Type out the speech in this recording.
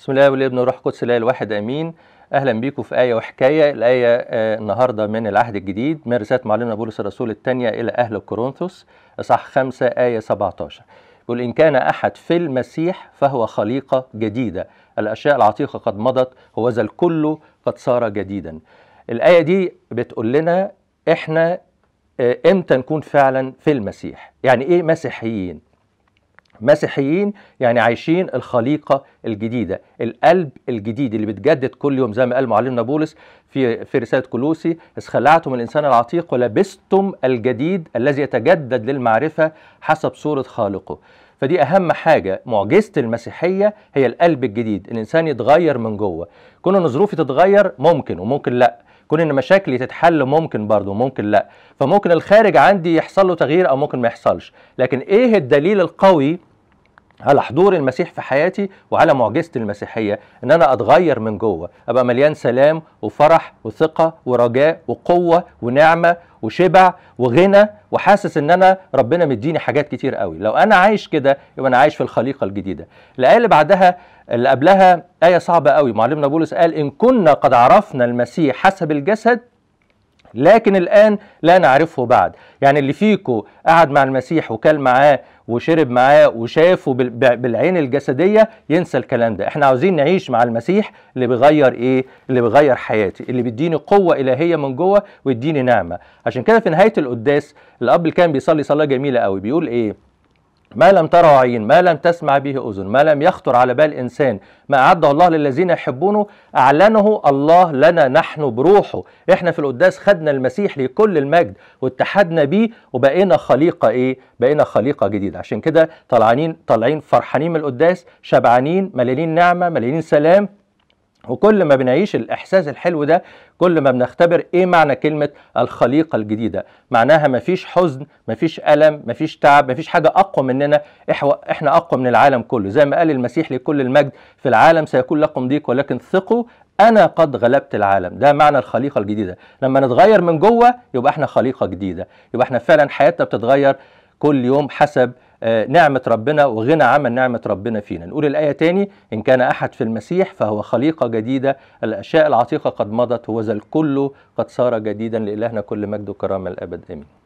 بسم الله والابن والروح القدس الاله الواحد امين اهلا بيكم في ايه وحكايه الايه آه النهارده من العهد الجديد من رساله معلمنا بولس الرسول الثانيه الى اهل كورنثوس اصح 5 ايه 17 يقول ان كان احد في المسيح فهو خليقه جديده الاشياء العتيقه قد مضت ذا الكل قد صار جديدا الايه دي بتقول لنا احنا آه، امتى نكون فعلا في المسيح يعني ايه مسيحيين مسيحيين يعني عايشين الخليقة الجديدة القلب الجديد اللي بتجدد كل يوم زي ما قال معلمنا بولس في, في رسالة كلوسي اسخلعتم الإنسان العتيق ولبستم الجديد الذي يتجدد للمعرفة حسب صورة خالقه فدي أهم حاجة معجزة المسيحية هي القلب الجديد الإنسان يتغير من جوه كون إن ظروفي تتغير ممكن وممكن لأ كون ان مشاكلي تتحل ممكن برضه ممكن لا فممكن الخارج عندي يحصل له تغيير او ممكن ما يحصلش لكن ايه الدليل القوي على حضور المسيح في حياتي وعلى معجزة المسيحية ان انا اتغير من جوه ابقى مليان سلام وفرح وثقة ورجاء وقوة ونعمة وشبع وغنى وحاسس ان انا ربنا مديني حاجات كتير قوي لو انا عايش كده يبقى انا عايش في الخليقة الجديدة الايه اللي بعدها اللي قبلها آية صعبة قوي معلمنا بولس قال إن كنا قد عرفنا المسيح حسب الجسد لكن الآن لا نعرفه بعد يعني اللي فيكو قعد مع المسيح وكل معاه وشرب معاه وشافه بالعين الجسدية ينسى الكلام ده احنا عاوزين نعيش مع المسيح اللي بيغير ايه اللي بيغير حياتي اللي بيديني قوة إلهية من جوه ويديني نعمة عشان كده في نهاية القداس الأب اللي كان بيصلي صلاة جميلة قوي بيقول ايه ما لم تره عين ما لم تسمع به أذن ما لم يخطر على بال إنسان ما أعده الله للذين يحبونه أعلنه الله لنا نحن بروحه إحنا في القداس خدنا المسيح لكل المجد واتحدنا بيه وبقينا خليقة إيه بقينا خليقة جديدة عشان كده طالعين طالعين فرحانين من القداس شبعانين مليانين نعمة مليانين سلام وكل ما بنعيش الاحساس الحلو ده كل ما بنختبر ايه معنى كلمه الخليقه الجديده معناها مفيش حزن مفيش الم مفيش تعب مفيش حاجه اقوى مننا احنا اقوى من العالم كله زي ما قال المسيح لكل المجد في العالم سيكون لكم ضيق ولكن ثقوا انا قد غلبت العالم ده معنى الخليقه الجديده لما نتغير من جوه يبقى احنا خليقه جديده يبقى احنا فعلا حياتنا بتتغير كل يوم حسب آه، نعمة ربنا وغنى عمل نعمة ربنا فينا نقول الآية تاني إن كان أحد في المسيح فهو خليقة جديدة الأشياء العتيقة قد مضت هو ذا الكل قد صار جديدا لإلهنا كل مجد وكرامة الأبد آمين